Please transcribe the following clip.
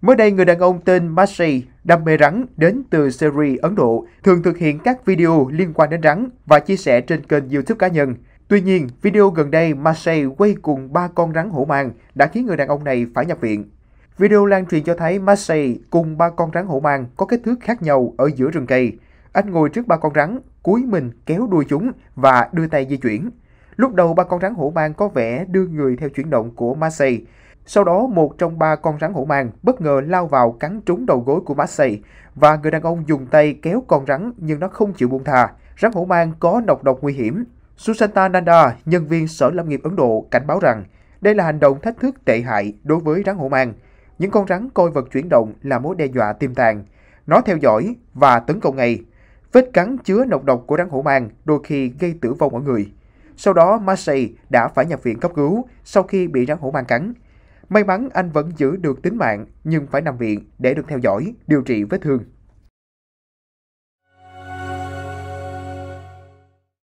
Mới đây, người đàn ông tên Mashi, đam mê rắn đến từ series Ấn Độ, thường thực hiện các video liên quan đến rắn và chia sẻ trên kênh YouTube cá nhân. Tuy nhiên, video gần đây Mashi quay cùng ba con rắn hổ mang đã khiến người đàn ông này phải nhập viện. Video lan truyền cho thấy Mashi cùng ba con rắn hổ mang có kích thước khác nhau ở giữa rừng cây. Anh ngồi trước ba con rắn, cúi mình kéo đuôi chúng và đưa tay di chuyển. Lúc đầu ba con rắn hổ mang có vẻ đưa người theo chuyển động của Mashi, sau đó, một trong ba con rắn hổ mang bất ngờ lao vào cắn trúng đầu gối của Massey và người đàn ông dùng tay kéo con rắn nhưng nó không chịu buông thà. Rắn hổ mang có độc độc nguy hiểm. Susanta Nanda, nhân viên Sở Lâm nghiệp Ấn Độ cảnh báo rằng đây là hành động thách thức tệ hại đối với rắn hổ mang. Những con rắn coi vật chuyển động là mối đe dọa tiềm tàng. Nó theo dõi và tấn công ngay. Vết cắn chứa nọc độc của rắn hổ mang đôi khi gây tử vong ở người. Sau đó, Marseille đã phải nhập viện cấp cứu sau khi bị rắn hổ mang cắn. May mắn anh vẫn giữ được tính mạng nhưng phải nằm viện để được theo dõi, điều trị vết thương.